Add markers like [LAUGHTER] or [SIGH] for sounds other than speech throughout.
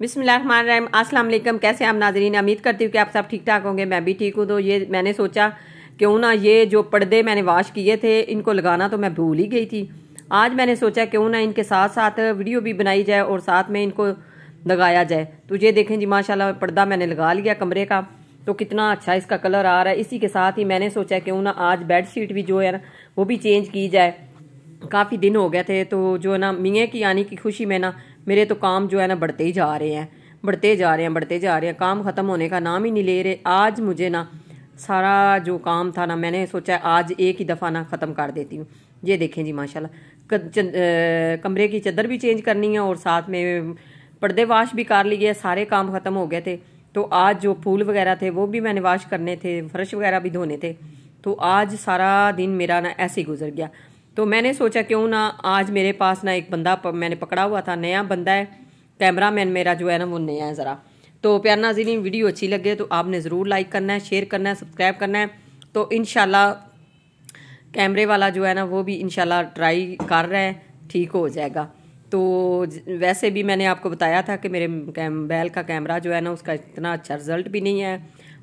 बिसमीम अस्सलाम वालेकुम कैसे आप नाजरीन उम्मीद करती हूँ कि आप सब ठीक ठाक होंगे मैं भी ठीक हूँ तो ये मैंने सोचा क्यों ना ये जो पर्दे मैंने वाश किए थे इनको लगाना तो मैं भूल ही गई थी आज मैंने सोचा क्यों ना इनके साथ साथ वीडियो भी बनाई जाए और साथ में इनको लगाया जाए तो ये देखें जी माशाल्लाह पर्दा मैंने लगा लिया कमरे का तो कितना अच्छा इसका कलर आ रहा है इसी के साथ ही मैंने सोचा क्यों ना आज बेड शीट भी जो है ना वो भी चेंज की जाए काफ़ी दिन हो गए थे तो जो है ना मियाँ की आने की खुशी में ना मेरे तो काम जो है ना बढ़ते ही जा रहे हैं बढ़ते जा रहे हैं बढ़ते जा रहे हैं काम ख़त्म होने का नाम ही नहीं ले रहे आज मुझे ना सारा जो काम था ना मैंने सोचा आज एक ही दफ़ा ना ख़त्म कर देती हूँ ये देखें जी माशाल्लाह कमरे की चादर भी चेंज करनी है और साथ में पर्दे वाश भी कर लिए सारे काम ख़त्म हो गए थे तो आज जो फूल वगैरह थे वो भी मैंने वाश करने थे फ्रश वगैरह भी धोने थे तो आज सारा दिन मेरा ना ऐसे ही गुजर गया तो मैंने सोचा क्यों ना आज मेरे पास ना एक बंदा प, मैंने पकड़ा हुआ था नया बंदा है कैमरा मैन मेरा जो है ना वो नया है ज़रा तो प्यार नाजीन वीडियो अच्छी लगे तो आपने ज़रूर लाइक करना है शेयर करना है सब्सक्राइब करना है तो इन कैमरे वाला जो है ना वो भी इन ट्राई कर रहा है ठीक हो जाएगा तो वैसे भी मैंने आपको बताया था कि मेरे कैम बैल का कैमरा जो है ना उसका इतना अच्छा रिज़ल्ट भी नहीं है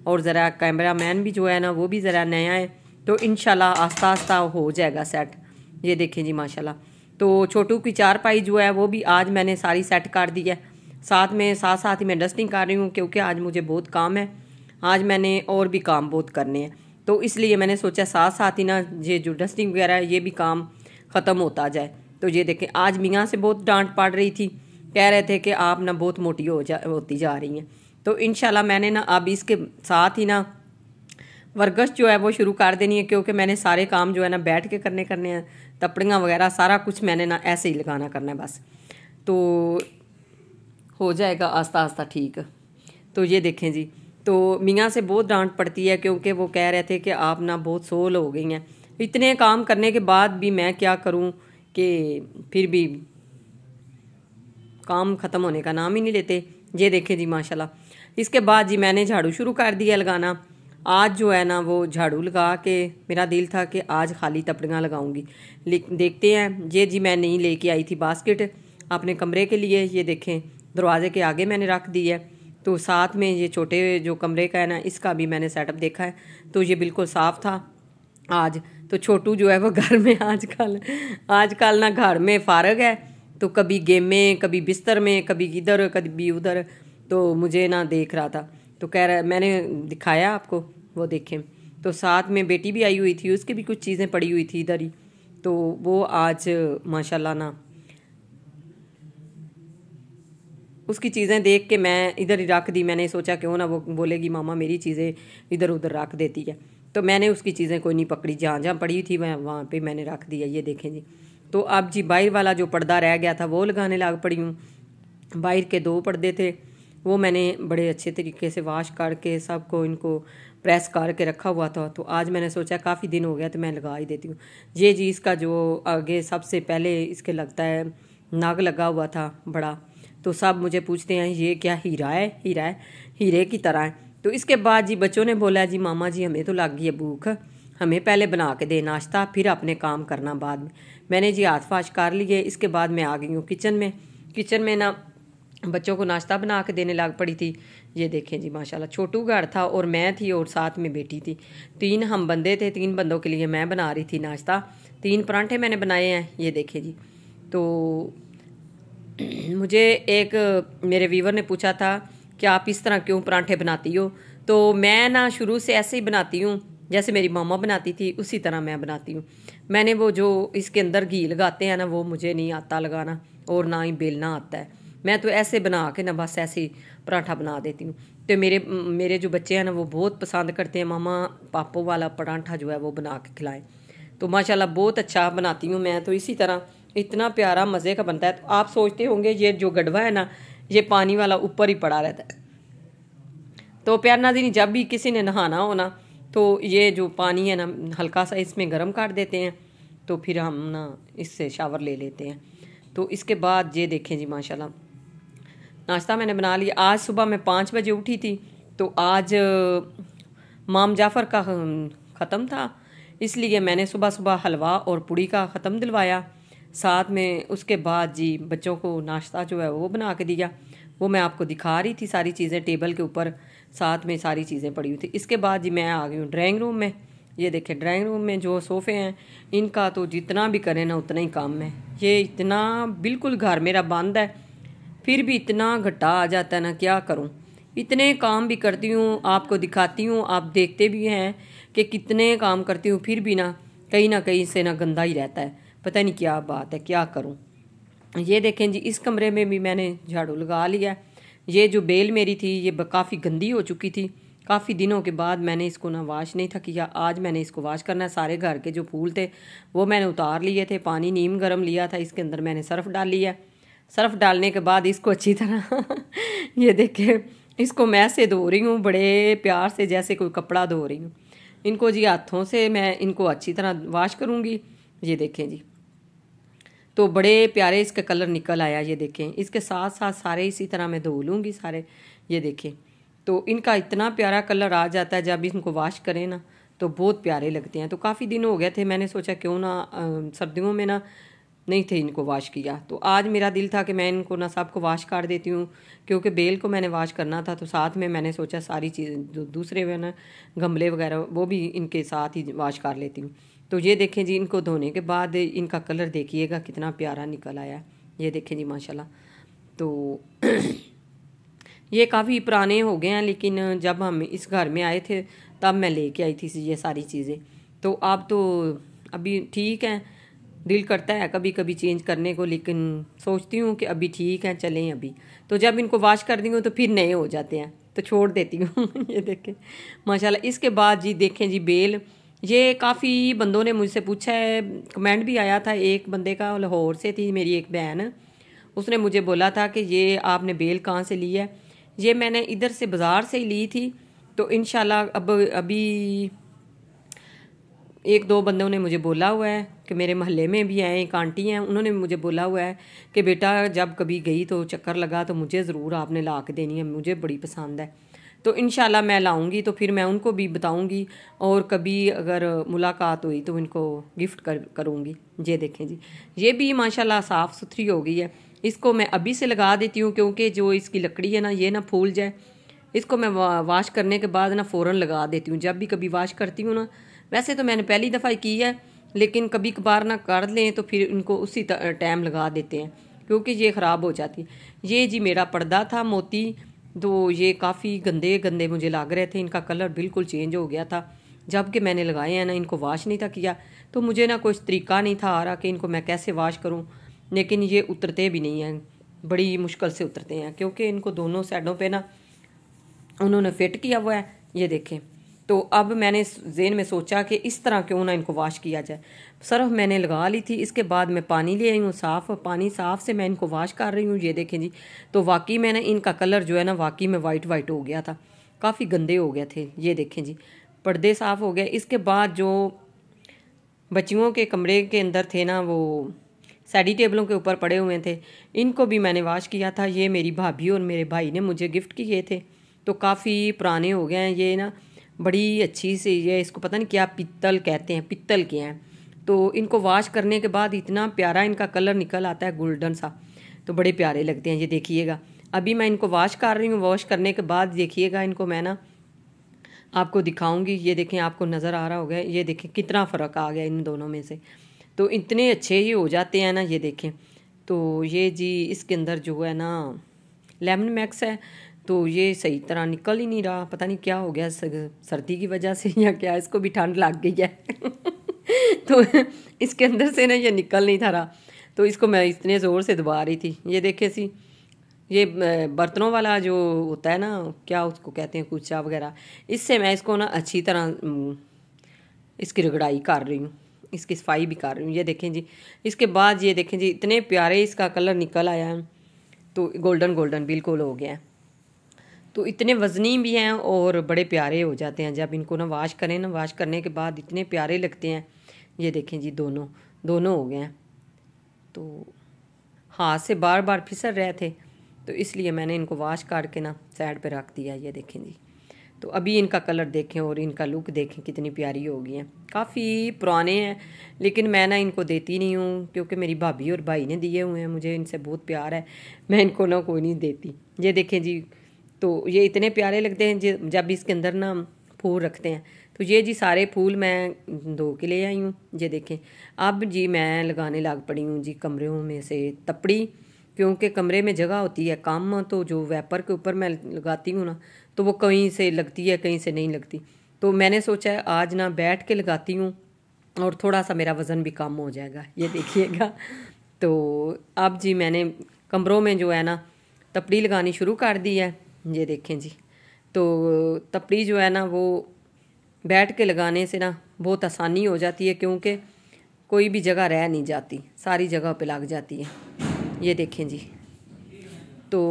और ज़रा कैमरा मैन भी जो है ना वो भी ज़रा नया है तो इन आस्ता आस्ता हो जाएगा सेट ये देखें जी माशाल्लाह तो छोटू की चारपाई जो है वो भी आज मैंने सारी सेट कर दी है साथ में साथ साथ ही मैं डस्टिंग कर रही हूँ क्योंकि आज मुझे बहुत काम है आज मैंने और भी काम बहुत करने हैं तो इसलिए मैंने सोचा साथ साथ ही ना ये जो डस्टिंग वगैरह है ये भी काम ख़त्म होता जाए तो ये देखें आज मियाँ से बहुत डांट पड़ रही थी कह रहे थे कि आप ना बहुत मोटी हो जा होती जा रही हैं तो इन मैंने ना अब इसके साथ ही ना वर्गस जो है वो शुरू कर देनी है क्योंकि मैंने सारे काम जो है ना बैठ के करने करने हैं तपड़ियाँ वगैरह सारा कुछ मैंने ना ऐसे ही लगाना करना है बस तो हो जाएगा आस्ता आस्ता ठीक तो ये देखें जी तो मियाँ से बहुत डांट पड़ती है क्योंकि वो कह रहे थे कि आप ना बहुत सोल हो गई हैं इतने काम करने के बाद भी मैं क्या करूं कि फिर भी काम ख़त्म होने का नाम ही नहीं लेते ये देखें जी माशाल्लाह इसके बाद जी मैंने झाड़ू शुरू कर दिया लगाना आज जो है ना वो झाड़ू लगा के मेरा दिल था कि आज खाली तपड़ियाँ लगाऊंगी देखते हैं ये जी मैं नहीं लेके आई थी बास्केट अपने कमरे के लिए ये देखें दरवाजे के आगे मैंने रख दी है तो साथ में ये छोटे जो कमरे का है ना इसका भी मैंने सेटअप देखा है तो ये बिल्कुल साफ़ था आज तो छोटू जो है वो घर में आजकल आजकल ना घर में फारग है तो कभी गेम में कभी बिस्तर में कभी इधर कभी उधर तो मुझे ना देख रहा था तो कह रहा मैंने दिखाया आपको वो देखें तो साथ में बेटी भी आई हुई थी उसकी भी कुछ चीज़ें पड़ी हुई थी इधर ही तो वो आज माशाल्लाह ना उसकी चीज़ें देख के मैं इधर ही रख दी मैंने सोचा क्यों ना वो बोलेगी मामा मेरी चीज़ें इधर उधर रख देती है तो मैंने उसकी चीज़ें कोई नहीं पकड़ी जहाँ जहाँ पड़ी थी मैं वहाँ पर मैंने रख दिया ये देखें जी तो अब जी बाहर वाला जो पर्दा रह गया था वो लगाने लग पड़ी हूँ बाहर के दो पर्दे थे वो मैंने बड़े अच्छे तरीके से वाश करके सबको इनको प्रेस करके रखा हुआ था तो आज मैंने सोचा काफ़ी दिन हो गया तो मैं लगा ही देती हूँ ये जी इसका जो आगे सबसे पहले इसके लगता है नाग लगा हुआ था बड़ा तो सब मुझे पूछते हैं ये क्या हीरा है हीरा है हीरे की तरह है तो इसके बाद जी बच्चों ने बोला जी मामा जी हमें तो लग गई है भूख हमें पहले बना के दे नाश्ता फिर अपने काम करना बाद में मैंने जी हाथ फाश कर लिए इसके बाद मैं आ गई हूँ किचन में किचन में ना बच्चों को नाश्ता बना के देने लग पड़ी थी ये देखें जी माशाल्लाह छोटू घर था और मैं थी और साथ में बेटी थी तीन हम बंदे थे तीन बंदों के लिए मैं बना रही थी नाश्ता तीन परांठे मैंने बनाए हैं ये देखें जी तो मुझे एक मेरे वीवर ने पूछा था कि आप इस तरह क्यों परांठे बनाती हो तो मैं ना शुरू से ऐसे ही बनाती हूँ जैसे मेरी मामा बनाती थी उसी तरह मैं बनाती हूँ मैंने वो जो इसके अंदर घी लगाते हैं ना वो मुझे नहीं आता लगाना और ना ही बेलना आता है मैं तो ऐसे बना के ना बस ऐसे पराठा बना देती हूँ तो मेरे मेरे जो बच्चे हैं ना वो बहुत पसंद करते हैं मामा पापो वाला पराठा जो है वो बना के खिलाएं तो माशाल्लाह बहुत अच्छा बनाती हूँ मैं तो इसी तरह इतना प्यारा मज़े का बनता है तो आप सोचते होंगे ये जो गढ़वा है ना ये पानी वाला ऊपर ही पड़ा रहता है तो प्यार दिन जब भी किसी ने नहाना हो ना तो ये जो पानी है ना हल्का सा इसमें गर्म कर देते हैं तो फिर हम ना इससे शावर ले लेते हैं तो इसके बाद ये देखें जी माशाल्लाह नाश्ता मैंने बना लिया आज सुबह मैं पाँच बजे उठी थी तो आज माम जाफ़र का ख़त्म था इसलिए मैंने सुबह सुबह हलवा और पूड़ी का ख़त्म दिलवाया साथ में उसके बाद जी बच्चों को नाश्ता जो है वो बना के दिया वो मैं आपको दिखा रही थी सारी चीज़ें टेबल के ऊपर साथ में सारी चीज़ें पड़ी हुई थी इसके बाद जी मैं आ गई हूँ ड्राइंग रूम में ये देखें ड्राइंग रूम में जो सोफ़े हैं इनका तो जितना भी करें ना उतना ही काम है ये इतना बिल्कुल घर मेरा बंद है फिर भी इतना घटा आ जाता है ना क्या करूँ इतने काम भी करती हूँ आपको दिखाती हूँ आप देखते भी हैं कि कितने काम करती हूँ फिर भी ना कहीं ना कहीं से ना गंदा ही रहता है पता नहीं क्या बात है क्या करूँ ये देखें जी इस कमरे में भी मैंने झाड़ू लगा लिया ये जो बेल मेरी थी ये काफ़ी गंदी हो चुकी थी काफ़ी दिनों के बाद मैंने इसको ना वाश नहीं था किया आज मैंने इसको वाश करना है सारे घर के जो फूल थे वो मैंने उतार लिए थे पानी नीम गर्म लिया था इसके अंदर मैंने सर्फ डाल लिया है सर्फ डालने के बाद इसको अच्छी तरह [LAUGHS] ये देखे इसको मैं से धो रही हूँ बड़े प्यार से जैसे कोई कपड़ा धो रही हूँ इनको जी हाथों से मैं इनको अच्छी तरह वाश करूँगी ये देखें जी तो बड़े प्यारे इसका कलर निकल आया ये देखें इसके साथ साथ सारे इसी तरह मैं धो लूँगी सारे ये देखें तो इनका इतना प्यारा कलर आ जाता है जब इनको वाश करें ना तो बहुत प्यारे लगते हैं तो काफ़ी दिन हो गए थे मैंने सोचा क्यों ना सर्दियों में ना नहीं थे इनको वाश किया तो आज मेरा दिल था कि मैं इनको ना सबको वाश कर देती हूँ क्योंकि बेल को मैंने वाश करना था तो साथ में मैंने सोचा सारी चीज़ दूसरे ना गमले वगैरह वो भी इनके साथ ही वाश कर लेती हूँ तो ये देखें जी इनको धोने के बाद इनका कलर देखिएगा कितना प्यारा निकल आया ये देखें जी माशाला तो [CLEARS THROAT] ये काफ़ी पुराने हो गए हैं लेकिन जब हम इस घर में आए थे तब मैं लेके आई थी ये सारी चीज़ें तो आप तो अभी ठीक हैं दिल करता है कभी कभी चेंज करने को लेकिन सोचती हूँ कि अभी ठीक है चलें अभी तो जब इनको वॉश कर दी हूँ तो फिर नए हो जाते हैं तो छोड़ देती हूँ [LAUGHS] ये देखें माशाल्लाह इसके बाद जी देखें जी बेल ये काफ़ी बंदों ने मुझसे पूछा है कमेंट भी आया था एक बंदे का लाहौर से थी मेरी एक बहन उसने मुझे बोला था कि ये आपने बेल कहाँ से ली है ये मैंने इधर से बाज़ार से ही ली थी तो इन अब अभी एक दो बंदों ने मुझे बोला हुआ है कि मेरे महल्ले में भी हैं एक आंटी हैं उन्होंने मुझे बोला हुआ है कि बेटा जब कभी गई तो चक्कर लगा तो मुझे ज़रूर आपने ला के देनी है मुझे बड़ी पसंद है तो इन मैं लाऊंगी तो फिर मैं उनको भी बताऊंगी और कभी अगर मुलाकात हुई तो इनको गिफ्ट कर करूँगी ये देखें जी ये भी माशाल्लाह साफ़ सुथरी हो गई है इसको मैं अभी से लगा देती हूँ क्योंकि जो इसकी लकड़ी है ना ये ना फूल जाए इसको मैं वाश करने के बाद ना फ़ौरन लगा देती हूँ जब भी कभी वाश करती हूँ ना वैसे तो मैंने पहली दफ़ा की है लेकिन कभी कभार ना कर लें तो फिर इनको उसी टाइम लगा देते हैं क्योंकि ये ख़राब हो जाती है ये जी मेरा पर्दा था मोती तो ये काफ़ी गंदे गंदे मुझे लग रहे थे इनका कलर बिल्कुल चेंज हो गया था जबकि मैंने लगाए हैं ना इनको वॉश नहीं था किया तो मुझे ना कोई तरीका नहीं था आ रहा कि इनको मैं कैसे वॉश करूँ लेकिन ये उतरते भी नहीं हैं बड़ी मुश्किल से उतरते हैं क्योंकि इनको दोनों साइडों पे ना उन्होंने फिट किया हुआ है ये देखें तो अब मैंने जेन में सोचा कि इस तरह क्यों ना इनको वाश किया जाए सर्फ मैंने लगा ली थी इसके बाद मैं पानी ले आई हूँ साफ़ पानी साफ़ से मैं इनको वाश कर रही हूँ ये देखें जी तो वाकई मैंने इनका कलर जो है ना वाकई में वाइट वाइट हो गया था काफ़ी गंदे हो गए थे ये देखें जी पर्दे साफ़ हो गए इसके बाद जो बच्चियों के कमरे के अंदर थे ना वो सैडी टेबलों के ऊपर पड़े हुए थे इनको भी मैंने वाश किया था ये मेरी भाभी और मेरे भाई ने मुझे गिफ्ट किए थे तो काफ़ी पुराने हो गए हैं ये ना बड़ी अच्छी सी ये इसको पता नहीं क्या पित्तल कहते हैं पित्तल के हैं तो इनको वॉश करने के बाद इतना प्यारा इनका कलर निकल आता है गोल्डन सा तो बड़े प्यारे लगते हैं ये देखिएगा अभी मैं इनको वॉश कर रही हूँ वॉश करने के बाद देखिएगा इनको मैं ना आपको दिखाऊंगी ये देखें आपको नज़र आ रहा होगा ये देखें कितना फ़र्क आ गया इन दोनों में से तो इतने अच्छे ही हो जाते हैं ना ये देखें तो ये जी इसके अंदर जो है ना लेमन मैक्स है तो ये सही तरह निकल ही नहीं रहा पता नहीं क्या हो गया सर्दी की वजह से या क्या इसको भी ठंड लग गई है [LAUGHS] तो इसके अंदर से ना ये निकल नहीं था रहा तो इसको मैं इतने ज़ोर से दबा रही थी ये देखे सी ये बर्तनों वाला जो होता है ना क्या उसको कहते हैं कुचा वगैरह इससे मैं इसको ना अच्छी तरह इसकी रगड़ाई कर रही हूँ इसकी सफाई भी कर रही हूँ ये देखें जी इसके बाद ये देखें जी इतने प्यारे इसका कलर निकल आया है तो गोल्डन गोल्डन बिल्कुल हो गया है तो इतने वज़नी भी हैं और बड़े प्यारे हो जाते हैं जब इनको ना वाश करें ना वाश करने के बाद इतने प्यारे लगते हैं ये देखें जी दोनों दोनों हो गए हैं तो हाथ से बार बार फिसल रहे थे तो इसलिए मैंने इनको वाश करके ना साइड पर रख दिया ये देखें जी तो अभी इनका कलर देखें और इनका लुक देखें कितनी प्यारी हो गई है काफ़ी पुराने हैं लेकिन मैं ना इनको देती नहीं हूँ क्योंकि मेरी भाभी और भाई ने दिए हुए हैं मुझे इनसे बहुत प्यार है मैं इनको ना कोई नहीं देती ये देखें जी तो ये इतने प्यारे लगते हैं जब इसके अंदर ना फूल रखते हैं तो ये जी सारे फूल मैं धो के ले आई हूँ ये देखें अब जी मैं लगाने लग पड़ी हूँ जी कमरों में से तपड़ी क्योंकि कमरे में जगह होती है कम तो जो वेपर के ऊपर मैं लगाती हूँ ना तो वो कहीं से लगती है कहीं से नहीं लगती तो मैंने सोचा है आज ना बैठ के लगाती हूँ और थोड़ा सा मेरा वज़न भी कम हो जाएगा ये देखिएगा तो अब जी मैंने कमरों में जो है ना तपड़ी लगानी शुरू कर दी है ये देखें जी तो तपड़ी जो है ना वो बैठ के लगाने से ना बहुत आसानी हो जाती है क्योंकि कोई भी जगह रह नहीं जाती सारी जगह पे लग जाती है ये देखें जी तो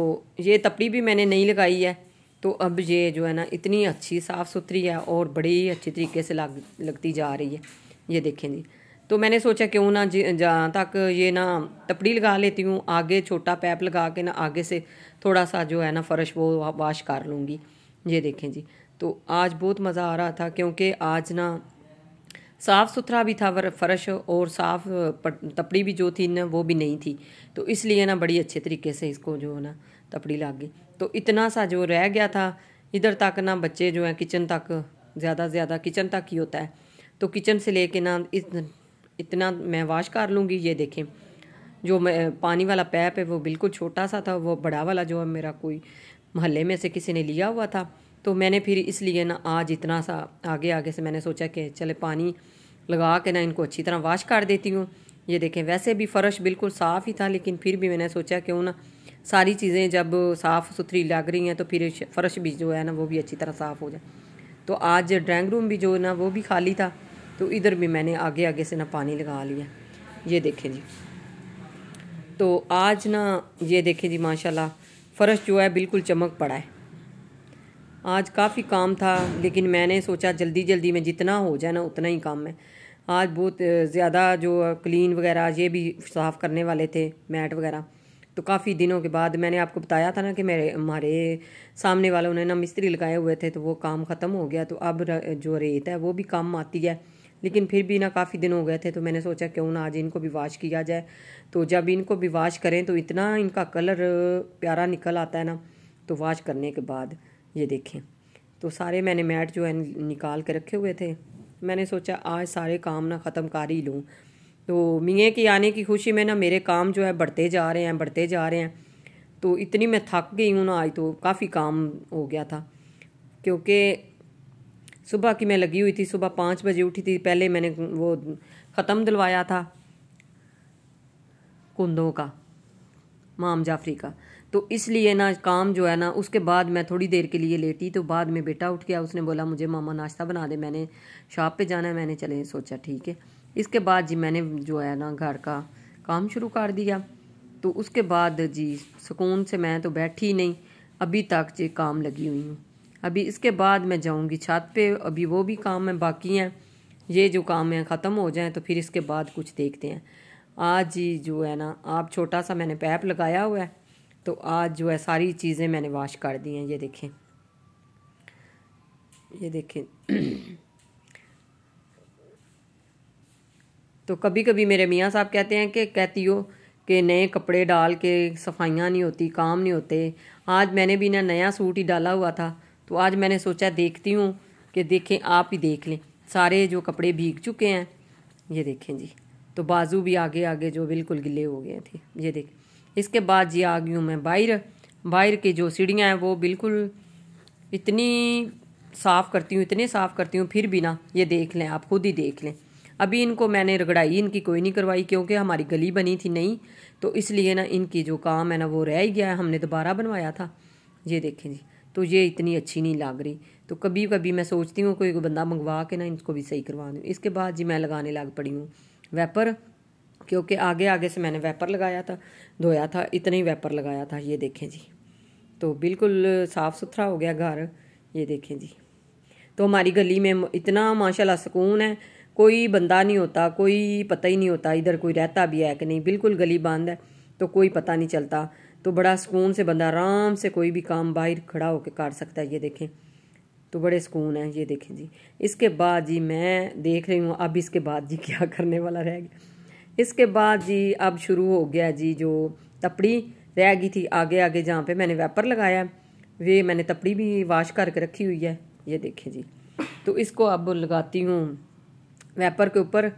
ये तपड़ी भी मैंने नहीं लगाई है तो अब ये जो है ना इतनी अच्छी साफ़ सुथरी है और बड़ी अच्छी तरीके से लग लगती जा रही है ये देखें जी तो मैंने सोचा क्यों ना जहाँ तक ये ना तपड़ी लगा लेती हूँ आगे छोटा पैप लगा के ना आगे से थोड़ा सा जो है ना फ़र्श वो वाश कर लूँगी ये देखें जी तो आज बहुत मज़ा आ रहा था क्योंकि आज ना साफ़ सुथरा भी था फ़र्श और साफ़ तपड़ी भी जो थी ना वो भी नहीं थी तो इसलिए ना बड़ी अच्छे तरीके से इसको जो है ना तपड़ी ला गई तो इतना सा जो रह गया था इधर तक ना बच्चे जो हैं किचन तक ज़्यादा से ज़्यादा किचन तक ही होता है तो किचन से लेके ना इस इतना मैं वाश कर लूँगी ये देखें जो पानी वाला पैप है वो बिल्कुल छोटा सा था वो बड़ा वाला जो है मेरा कोई मोहल्ले में से किसी ने लिया हुआ था तो मैंने फिर इसलिए ना आज इतना सा आगे आगे से मैंने सोचा कि चले पानी लगा के ना इनको अच्छी तरह वाश कर देती हूँ ये देखें वैसे भी फ़र्श बिल्कुल साफ़ ही था लेकिन फिर भी मैंने सोचा क्यों ना सारी चीज़ें जब साफ़ सुथरी लग रही हैं तो फिर फ़र्श भी जो है ना वो भी अच्छी तरह साफ़ हो जाए तो आज ड्राइंग रूम भी जो है ना वो भी खाली था तो इधर भी मैंने आगे आगे से ना पानी लगा लिया ये देखें जी तो आज ना ये देखें जी माशाल्लाह फ़र्श जो है बिल्कुल चमक पड़ा है आज काफ़ी काम था लेकिन मैंने सोचा जल्दी जल्दी में जितना हो जाए ना उतना ही काम है आज बहुत ज़्यादा जो क्लीन वगैरह ये भी साफ़ करने वाले थे मैट वगैरह तो काफ़ी दिनों के बाद मैंने आपको बताया था ना कि मेरे हमारे सामने वालों ने ना मिस्त्री लगाए हुए थे तो वो काम ख़त्म हो गया तो अब जो रेत है वो भी काम आती है लेकिन फिर भी ना काफ़ी दिन हो गए थे तो मैंने सोचा क्यों ना आज इनको भी वाश किया जाए तो जब इनको भी वाश करें तो इतना इनका कलर प्यारा निकल आता है ना तो वाश करने के बाद ये देखें तो सारे मैंने मैट जो है निकाल के रखे हुए थे मैंने सोचा आज सारे काम ना ख़त्म कर ही लूँ तो मियाँ के आने की खुशी में ना मेरे काम जो है बढ़ते जा रहे हैं बढ़ते जा रहे हैं तो इतनी मैं थक गई हूँ ना आज तो काफ़ी काम हो गया था क्योंकि सुबह की मैं लगी हुई थी सुबह पाँच बजे उठी थी पहले मैंने वो ख़त्म दिलवाया था कुंदों का माम जाफरी का तो इसलिए ना काम जो है ना उसके बाद मैं थोड़ी देर के लिए लेटी तो बाद में बेटा उठ गया उसने बोला मुझे मामा नाश्ता बना दे मैंने शॉप पे जाना है मैंने चले सोचा ठीक है इसके बाद जी मैंने जो है ना घर का काम शुरू कर दिया तो उसके बाद जी सुकून से मैं तो बैठी नहीं अभी तक जी काम लगी हुई हूँ अभी इसके बाद मैं जाऊँगी छत पे अभी वो भी काम है बाकी हैं ये जो काम है ख़त्म हो जाए तो फिर इसके बाद कुछ देखते हैं आज ही जो है ना आप छोटा सा मैंने पैप लगाया हुआ है तो आज जो है सारी चीज़ें मैंने वाश कर दी हैं ये देखें ये देखें [CLEARS THROAT] तो कभी कभी मेरे मियाँ साहब कहते हैं कि कहती हो कि नए कपड़े डाल के सफाइयाँ नहीं होती काम नहीं होते आज मैंने भी ना नया सूट ही डाला हुआ था तो आज मैंने सोचा देखती हूँ कि देखें आप ही देख लें सारे जो कपड़े भीग चुके हैं ये देखें जी तो बाजू भी आगे आगे जो बिल्कुल गिले हो गए थे ये देखें इसके बाद जी आ गई हूँ मैं बाहर बाहर की जो सीढ़ियाँ हैं वो बिल्कुल इतनी साफ़ करती हूँ इतने साफ़ करती हूँ फिर भी ना ये देख लें आप खुद ही देख लें अभी इनको मैंने रगड़ाई इनकी कोई नहीं करवाई क्योंकि हमारी गली बनी थी नहीं तो इसलिए ना इनकी जो काम है ना वो रह ही गया है हमने दोबारा बनवाया था ये देखें जी तो ये इतनी अच्छी नहीं लग रही तो कभी कभी मैं सोचती हूँ कोई बंदा मंगवा के ना इनको भी सही करवा दूँ इसके बाद जी मैं लगाने लग पड़ी हूँ वेपर क्योंकि आगे आगे से मैंने वेपर लगाया था धोया था इतना ही वेपर लगाया था ये देखें जी तो बिल्कुल साफ़ सुथरा हो गया घर ये देखें जी तो हमारी गली में इतना माशाला सुकून है कोई बंदा नहीं होता कोई पता ही नहीं होता इधर कोई रहता भी है कि नहीं बिल्कुल गली बंद है तो कोई पता नहीं चलता तो बड़ा सुकून से बंदा आराम से कोई भी काम बाहर खड़ा होकर कर सकता है ये देखें तो बड़े सुकून है ये देखें जी इसके बाद जी मैं देख रही हूँ अब इसके बाद जी क्या करने वाला रह गया इसके बाद जी अब शुरू हो गया जी जो तपड़ी रह गई थी आगे आगे जहाँ पे मैंने वेपर लगाया वे मैंने तपड़ी भी वाश करके रखी हुई है ये देखें जी तो इसको अब लगाती हूँ वेपर के ऊपर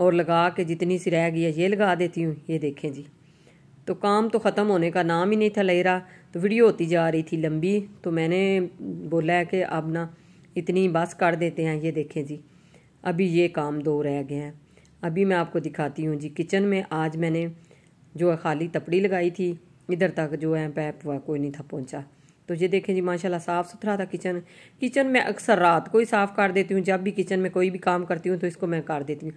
और लगा के जितनी सी रह गई है ये लगा देती हूँ ये देखें जी तो काम तो ख़त्म होने का नाम ही नहीं था ले रहा तो वीडियो होती जा रही थी लंबी तो मैंने बोला है कि अब ना इतनी बस कर देते हैं ये देखें जी अभी ये काम दो रह गए हैं अभी मैं आपको दिखाती हूँ जी किचन में आज मैंने जो है खाली तपड़ी लगाई थी इधर तक जो है पैप हुआ कोई नहीं था पहुँचा तो ये देखें जी माशाल्लाह साफ़ सुथरा था किचन किचन में अक्सर रात को ही साफ़ कर देती हूँ जब भी किचन में कोई भी काम करती हूँ तो इसको मैं कर देती हूँ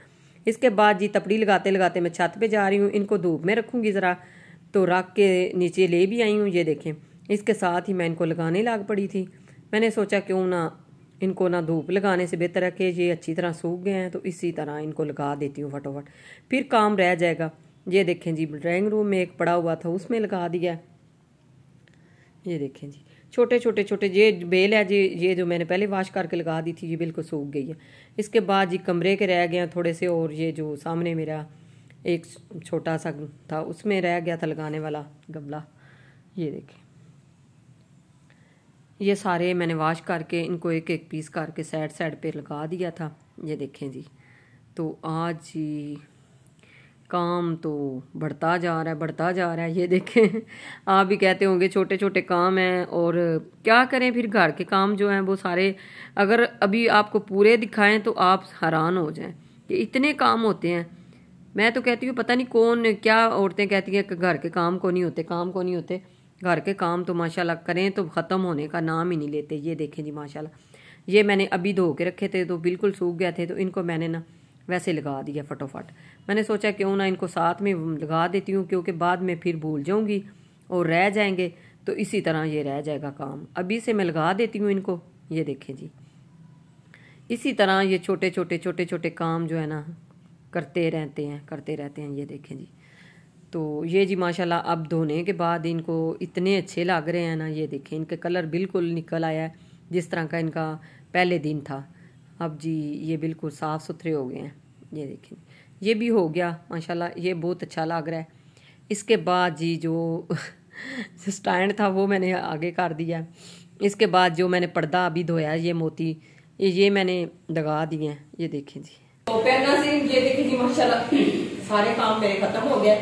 इसके बाद जी तपड़ी लगाते लगाते मैं छत पे जा रही हूँ इनको धूप में रखूँगी ज़रा तो रख के नीचे ले भी आई हूँ ये देखें इसके साथ ही मैं इनको लगाने लाग पड़ी थी मैंने सोचा क्यों ना इनको ना धूप लगाने से बेहतर है कि ये अच्छी तरह सूख गए हैं तो इसी तरह इनको लगा देती हूँ फटोफट फिर काम रह जाएगा ये देखें जी ड्राइंग रूम में एक पड़ा हुआ था उसमें लगा दिया ये देखें जी छोटे छोटे छोटे ये बेल है जी ये जो मैंने पहले वाश करके लगा दी थी ये बिल्कुल सूख गई है इसके बाद जी कमरे के रह गए हैं थोड़े से और ये जो सामने मेरा एक छोटा सा था उसमें रह गया था लगाने वाला गमला ये देखें ये सारे मैंने वाश करके इनको एक एक पीस करके साइड साइड पे लगा दिया था ये देखें जी तो आज जी काम तो बढ़ता जा रहा है बढ़ता जा रहा है ये देखें [LAUGHS] आप भी कहते होंगे छोटे छोटे काम हैं और क्या करें फिर घर के काम जो हैं वो सारे अगर अभी आपको पूरे दिखाएं तो आप हैरान हो जाएं कि इतने काम होते हैं मैं तो कहती हूँ पता नहीं कौन क्या औरतें कहती हैं कि घर के काम को नहीं होते काम को नहीं होते घर के काम तो माशाल्लाह करें तो ख़त्म होने का नाम ही नहीं लेते ये देखें जी माशाल्लाह ये मैंने अभी धो के रखे थे तो बिल्कुल सूख गए थे तो इनको मैंने ना वैसे लगा दिया फटोफट मैंने सोचा क्यों ना इनको साथ में लगा देती हूँ क्योंकि बाद में फिर भूल जाऊँगी और रह जाएंगे तो इसी तरह ये रह जाएगा काम अभी से मैं लगा देती हूँ इनको ये देखें जी इसी तरह ये छोटे छोटे छोटे छोटे काम जो है ना करते रहते हैं करते रहते हैं ये देखें जी तो ये जी माशाल्लाह अब धोने के बाद इनको इतने अच्छे लग रहे हैं ना ये देखें इनके कलर बिल्कुल निकल आया है जिस तरह का इनका पहले दिन था अब जी ये बिल्कुल साफ़ सुथरे हो गए हैं ये देखें ये भी हो गया माशाल्लाह ये बहुत अच्छा लग रहा है इसके बाद जी जो [LAUGHS] स्टैंड था वो मैंने आगे कर दिया इसके बाद जो मैंने पर्दा अभी धोया ये मोती ये मैंने लगा दिए हैं ये देखें जी तो पहना से ये देखिए जी माशाल्लाह सारे काम मेरे खत्म हो गए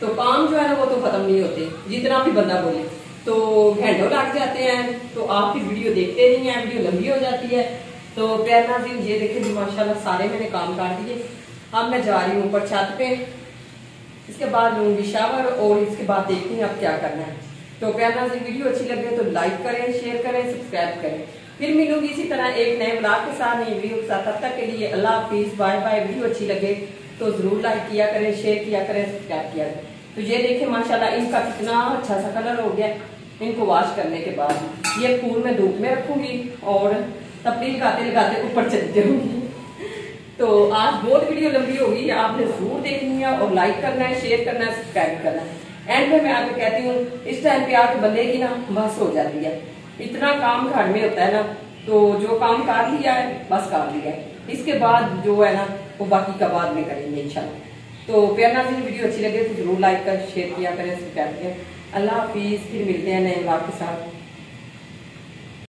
तो काम जो है ना वो तो खत्म नहीं होते जितना भी बंदा बोले तो घंटों लग जाते हैं तो आपकी वीडियो देखते नहीं है वीडियो लंबी हो जाती है तो पहना से ये देखे जी माशाल्लाह सारे मैंने काम कर दिए अब मैं जा रही हूँ ऊपर छत पे इसके बाद लूंगी शावर और इसके बाद देखती हूँ अब क्या करना है तो प्रेरणा जी वीडियो अच्छी लगे तो लाइक करें शेयर करें सब्सक्राइब करें फिर मिलूंगी इसी तरह एक नए ब्लॉग के साथ नई वीडियो के साथ तब तक के लिए अल्लाह हाफिज बाय बाय वीडियो अच्छी लगे तो जरूर लाइक किया करें शेयर किया करें सब्सक्राइब किया करें तो ये देखें माशाल्लाह इनका कितना अच्छा सा कलर हो गया इनको वॉश करने के बाद ये फूल मैं धूप में रखूंगी और तपली लगाते लगाते ऊपर चल जाऊंगी तो आज बहुत वीडियो लंबी होगी आपने जरूर देखनी है और लाइक करना है शेयर करना है सब्सक्राइब करना है एंड में मैं आपको कहती हूँ इस टाइम पे बंदे की ना बस हो जाती है इतना काम घर में होता है ना तो जो काम कर लिया है बस कर लिया है इसके बाद जो है ना वो बाकी का बाद में करेंगे इंशाल्लाह तो प्यार जी वीडियो अच्छी लगे तो जरूर लाइक कर शेयर किया करें सब्सक्राइब किया अल्लाह हाफिज़ फिर मिलते हैं नए ब्लॉग के साथ